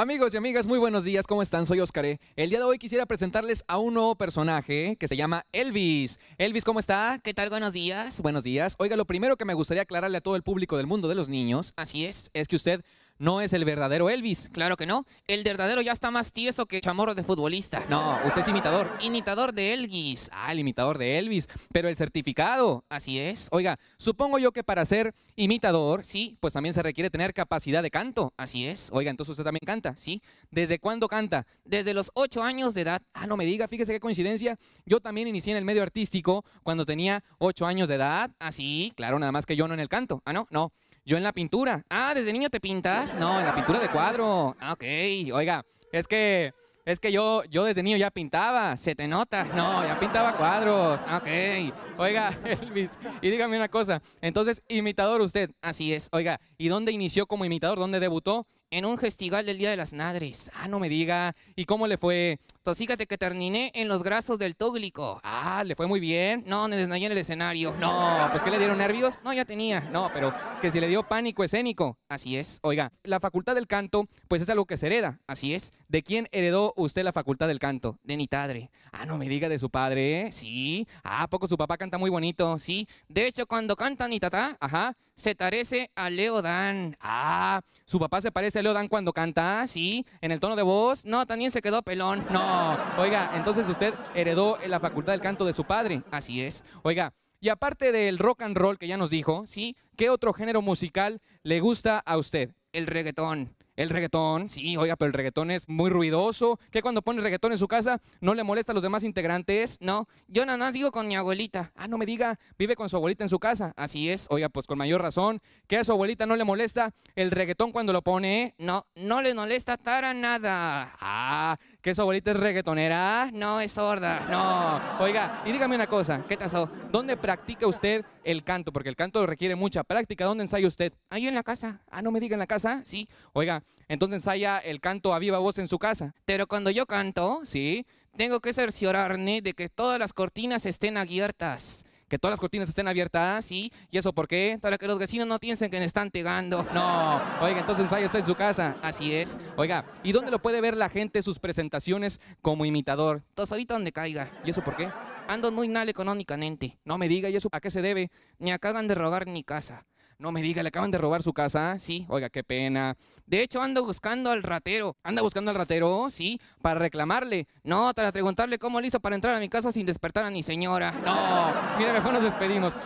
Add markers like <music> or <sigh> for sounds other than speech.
Amigos y amigas, muy buenos días, ¿cómo están? Soy Oscar. E. El día de hoy quisiera presentarles a un nuevo personaje que se llama Elvis. Elvis, ¿cómo está? ¿Qué tal? Buenos días. Buenos días. Oiga, lo primero que me gustaría aclararle a todo el público del mundo de los niños, así es, es que usted no es el verdadero Elvis. Claro que no. El verdadero ya está más tieso que chamorro de futbolista. No, usted es imitador. Imitador de Elvis. Ah, el imitador de Elvis. Pero el certificado. Así es. Oiga, supongo yo que para ser imitador, sí, pues también se requiere tener capacidad de canto. Así es. Oiga, entonces usted también canta, ¿sí? ¿Desde cuándo canta? Desde los ocho años de edad. Ah, no me diga, fíjese qué coincidencia. Yo también inicié en el medio artístico cuando tenía ocho años de edad. Así, ah, sí. claro, nada más que yo no en el canto. Ah, no, no. Yo en la pintura. Ah, desde niño te pintas. No, en la pintura de cuadro. Ah, ok. Oiga, es que es que yo, yo desde niño ya pintaba, se te nota. No, ya pintaba cuadros. Ah, ok. Oiga, <laughs> Elvis, y dígame una cosa. Entonces, imitador usted. Así es. Oiga, ¿y dónde inició como imitador? ¿Dónde debutó? en un festival del Día de las Nadres. Ah, no me diga. ¿Y cómo le fue? Tosígate que terminé en los grasos del Tóglico. Ah, ¿le fue muy bien? No, me desmayé en el escenario. No, pues ¿qué le dieron nervios? No, ya tenía. No, pero que si le dio pánico escénico. Así es. Oiga, la facultad del canto, pues es algo que se hereda. Así es. ¿De quién heredó usted la facultad del canto? De mi padre. Ah, no me diga de su padre. ¿eh? Sí. Ah, ¿a poco su papá canta muy bonito? Sí. De hecho, cuando canta ni tatá, ajá, se parece a Leo Dan. Ah, su papá se parece a Leo Dan cuando canta, ah, sí, en el tono de voz. No, también se quedó pelón. No. Oiga, entonces usted heredó la facultad del canto de su padre. Así es. Oiga, y aparte del rock and roll que ya nos dijo, sí, ¿qué otro género musical le gusta a usted? El reggaetón. El reggaetón, sí, oiga, pero el reggaetón es muy ruidoso. ¿Qué cuando pone reggaetón en su casa no le molesta a los demás integrantes? No, yo nada más digo con mi abuelita. Ah, no me diga, vive con su abuelita en su casa. Así es, oiga, pues con mayor razón. ¿Que a su abuelita no le molesta el reggaetón cuando lo pone? ¿eh? No, no le molesta para nada. Ah, ¿que su abuelita es reggaetonera? No, es sorda. No. Oiga, y dígame una cosa, ¿qué pasó? ¿Dónde practica usted el canto, porque el canto requiere mucha práctica. ¿Dónde ensaya usted? Ahí en la casa. Ah, no me diga en la casa. Sí. Oiga, entonces ensaya el canto a viva voz en su casa. Pero cuando yo canto, sí, tengo que cerciorarme de que todas las cortinas estén abiertas. Que todas las cortinas estén abiertas, sí. ¿Y eso por qué? Para que los vecinos no piensen que me están pegando. No. Oiga, entonces ensaya usted en su casa. Así es. Oiga, ¿y dónde lo puede ver la gente sus presentaciones como imitador? todos ahorita donde caiga. ¿Y eso por qué? Ando muy mal económicamente. No me diga, ¿y eso a qué se debe? Ni acaban de robar mi casa. No me diga, le acaban de robar su casa. Sí, oiga, qué pena. De hecho, ando buscando al ratero. Anda buscando al ratero, sí, para reclamarle. No, para preguntarle cómo le hizo para entrar a mi casa sin despertar a mi señora. No, mira, mejor nos despedimos.